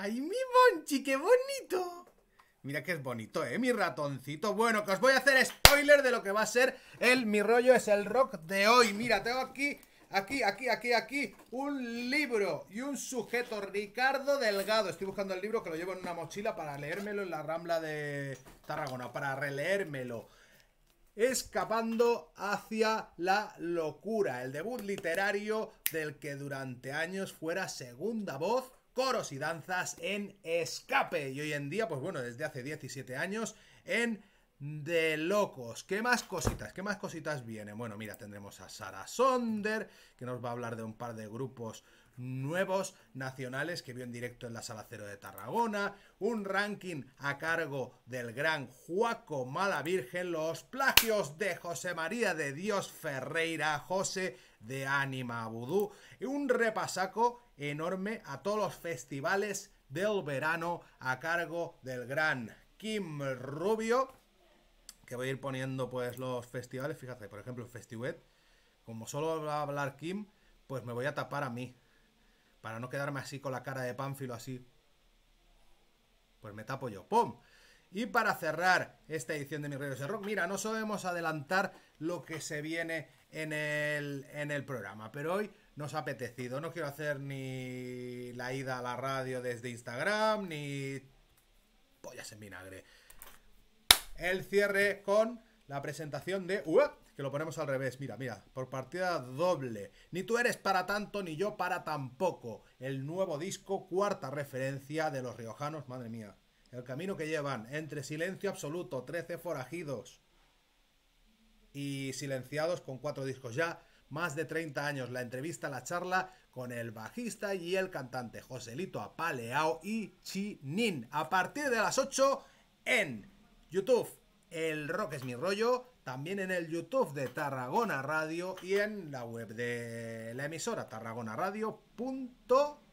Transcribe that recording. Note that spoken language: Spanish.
¡Ay, mi Bonchi, qué bonito! Mira que es bonito, ¿eh? Mi ratoncito. Bueno, que os voy a hacer spoiler de lo que va a ser el Mi Rollo es el Rock de hoy. Mira, tengo aquí, aquí, aquí, aquí, aquí, un libro y un sujeto, Ricardo Delgado. Estoy buscando el libro que lo llevo en una mochila para leérmelo en la rambla de Tarragona, para releérmelo. Escapando hacia la locura, el debut literario del que durante años fuera segunda voz coros y danzas en Escape. Y hoy en día, pues bueno, desde hace 17 años en de locos. ¿Qué más cositas? ¿Qué más cositas vienen? Bueno, mira, tendremos a Sara Sonder, que nos va a hablar de un par de grupos nuevos nacionales que vio en directo en la Sala Cero de Tarragona, un ranking a cargo del gran Juaco Mala Virgen, los plagios de José María de Dios Ferreira, José de Ánima Vudú, y un repasaco enorme a todos los festivales del verano a cargo del gran Kim Rubio que voy a ir poniendo pues los festivales. Fíjate, por ejemplo, el Festivet, como solo va a hablar Kim, pues me voy a tapar a mí. Para no quedarme así con la cara de Pánfilo así. Pues me tapo yo. ¡Pum! Y para cerrar esta edición de Mis Reyes de Rock, mira, no sabemos adelantar lo que se viene en el, programa, pero hoy nos ha apetecido. No quiero hacer ni la ida a la radio desde Instagram, ni pollas en vinagre el cierre con la presentación de... Uh, que lo ponemos al revés, mira, mira, por partida doble. Ni tú eres para tanto, ni yo para tampoco. El nuevo disco, cuarta referencia de los riojanos, madre mía. El camino que llevan entre silencio absoluto, 13 forajidos y silenciados con cuatro discos ya, más de 30 años, la entrevista, la charla con el bajista y el cantante Joselito Apaleao y Chinin. A partir de las 8 en YouTube, el rock es mi rollo, también en el YouTube de Tarragona Radio y en la web de la emisora tarragonaradio.com.